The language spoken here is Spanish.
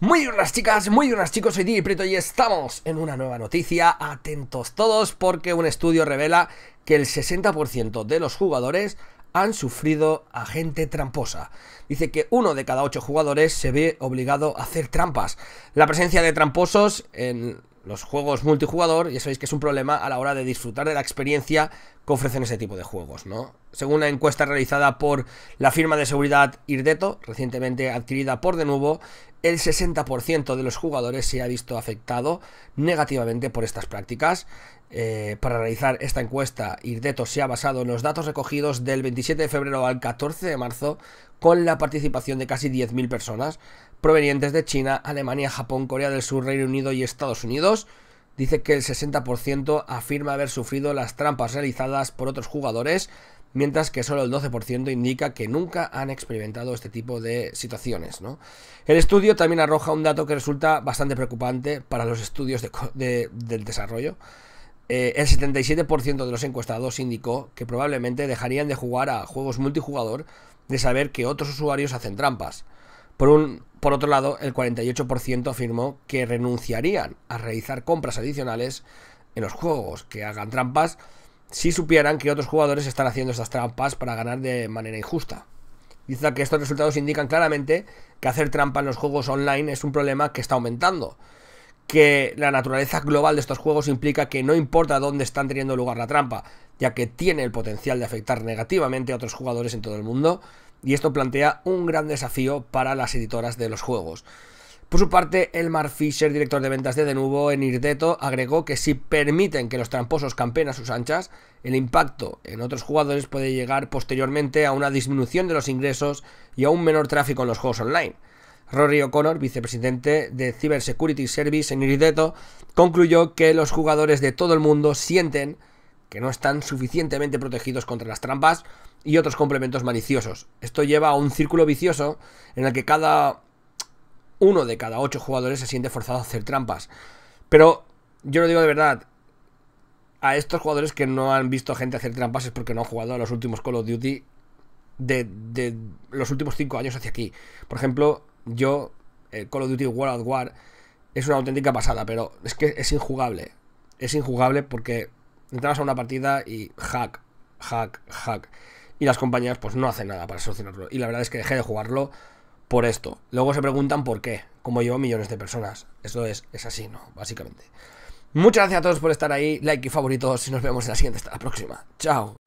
Muy buenas chicas, muy buenas chicos, soy DJ y estamos en una nueva noticia. Atentos todos porque un estudio revela que el 60% de los jugadores han sufrido a gente tramposa. Dice que uno de cada ocho jugadores se ve obligado a hacer trampas. La presencia de tramposos en los juegos multijugador, ya sabéis que es un problema a la hora de disfrutar de la experiencia que ofrecen ese tipo de juegos, ¿no? Según una encuesta realizada por la firma de seguridad Irdeto, recientemente adquirida por de nuevo, el 60% de los jugadores se ha visto afectado negativamente por estas prácticas. Eh, para realizar esta encuesta, Irdeto se ha basado en los datos recogidos del 27 de febrero al 14 de marzo, con la participación de casi 10.000 personas provenientes de China, Alemania, Japón, Corea del Sur, Reino Unido y Estados Unidos dice que el 60% afirma haber sufrido las trampas realizadas por otros jugadores, mientras que solo el 12% indica que nunca han experimentado este tipo de situaciones. El estudio también arroja un dato que resulta bastante preocupante para los estudios del desarrollo. Eh, el 77% de los encuestados indicó que probablemente dejarían de jugar a juegos multijugador de saber que otros usuarios hacen trampas. Por un por otro lado, el 48% afirmó que renunciarían a realizar compras adicionales en los juegos que hagan trampas si supieran que otros jugadores están haciendo estas trampas para ganar de manera injusta. Dice que estos resultados indican claramente que hacer trampa en los juegos online es un problema que está aumentando. Que la naturaleza global de estos juegos implica que no importa dónde están teniendo lugar la trampa, ya que tiene el potencial de afectar negativamente a otros jugadores en todo el mundo y esto plantea un gran desafío para las editoras de los juegos. Por su parte, Elmar Fisher, director de ventas de Denuvo en Irdeto, agregó que si permiten que los tramposos campeen a sus anchas, el impacto en otros jugadores puede llegar posteriormente a una disminución de los ingresos y a un menor tráfico en los juegos online. Rory O'Connor, vicepresidente de Cyber Security Service en Irdeto, concluyó que los jugadores de todo el mundo sienten que no están suficientemente protegidos contra las trampas y otros complementos maliciosos. Esto lleva a un círculo vicioso en el que cada uno de cada ocho jugadores se siente forzado a hacer trampas. Pero yo lo digo de verdad, a estos jugadores que no han visto gente hacer trampas es porque no han jugado a los últimos Call of Duty de, los últimos cinco años hacia aquí. Por ejemplo, yo, el eh, Call of Duty World War es una auténtica pasada, pero es que es injugable. Es injugable porque Entramos a una partida y hack, hack, hack. Y las compañías pues no hacen nada para solucionarlo. Y la verdad es que dejé de jugarlo por esto. Luego se preguntan por qué, como yo, millones de personas. Eso es, es así, ¿no? Básicamente. Muchas gracias a todos por estar ahí, like y favoritos y nos vemos en la siguiente, hasta la próxima. Chao.